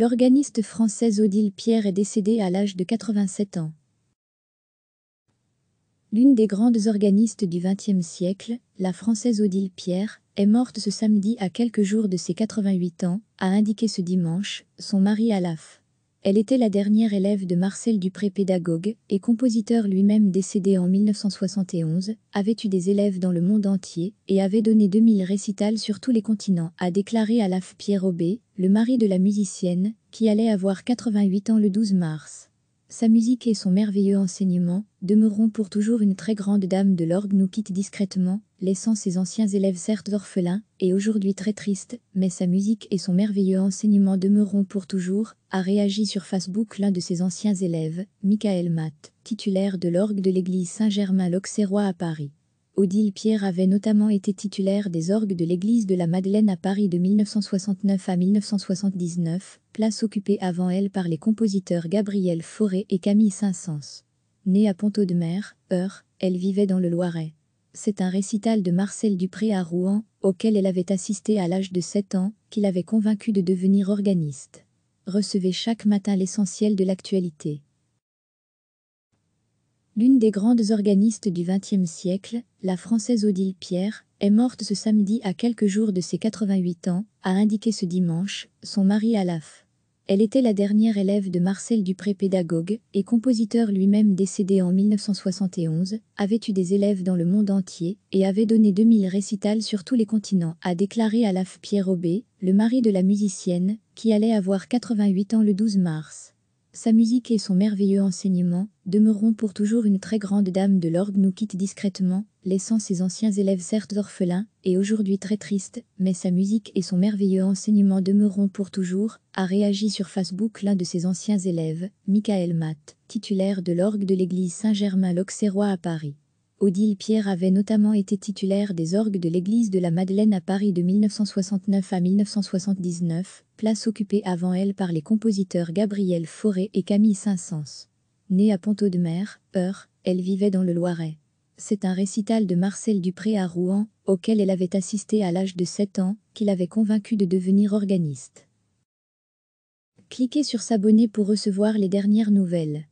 L'organiste française Odile Pierre est décédée à l'âge de 87 ans. L'une des grandes organistes du XXe siècle, la française Odile Pierre, est morte ce samedi à quelques jours de ses 88 ans, a indiqué ce dimanche son mari Alaf. Elle était la dernière élève de Marcel Dupré pédagogue et compositeur lui-même décédé en 1971, avait eu des élèves dans le monde entier et avait donné 2000 récitals sur tous les continents, a déclaré à Pierre Aubé, le mari de la musicienne, qui allait avoir 88 ans le 12 mars. Sa musique et son merveilleux enseignement demeureront pour toujours une très grande dame de l'orgue nous quitte discrètement, laissant ses anciens élèves certes orphelins et aujourd'hui très tristes, mais sa musique et son merveilleux enseignement demeureront pour toujours, a réagi sur Facebook l'un de ses anciens élèves, Michael Matt, titulaire de l'orgue de l'église Saint-Germain-l'Auxerrois à Paris. Odile Pierre avait notamment été titulaire des orgues de l'église de la Madeleine à Paris de 1969 à 1979, place occupée avant elle par les compositeurs Gabriel Fauré et Camille Saint-Saëns. Née à Ponto-de-Mer, heure, elle vivait dans le Loiret. C'est un récital de Marcel Dupré à Rouen, auquel elle avait assisté à l'âge de 7 ans, qui l'avait convaincue de devenir organiste. Recevez chaque matin l'essentiel de l'actualité. L'une des grandes organistes du XXe siècle, la Française Odile Pierre, est morte ce samedi à quelques jours de ses 88 ans, a indiqué ce dimanche son mari Alaf. Elle était la dernière élève de Marcel Dupré, pédagogue et compositeur lui-même décédé en 1971, avait eu des élèves dans le monde entier et avait donné 2000 récitals sur tous les continents, a déclaré Alaf Pierre Aubé, le mari de la musicienne, qui allait avoir 88 ans le 12 mars. Sa musique et son merveilleux enseignement « Demeurons pour toujours une très grande dame de l'orgue nous quitte discrètement, laissant ses anciens élèves certes orphelins, et aujourd'hui très tristes, mais sa musique et son merveilleux enseignement demeureront pour toujours, a réagi sur Facebook l'un de ses anciens élèves, Michael Matt, titulaire de l'orgue de l'église Saint-Germain-l'Auxerrois à Paris. Odile Pierre avait notamment été titulaire des orgues de l'église de la Madeleine à Paris de 1969 à 1979, place occupée avant elle par les compositeurs Gabriel Fauré et Camille Saint-Saëns. Née à de Mer, heure, elle vivait dans le Loiret. C'est un récital de Marcel Dupré à Rouen, auquel elle avait assisté à l'âge de 7 ans, qui l'avait convaincue de devenir organiste. Cliquez sur s'abonner pour recevoir les dernières nouvelles.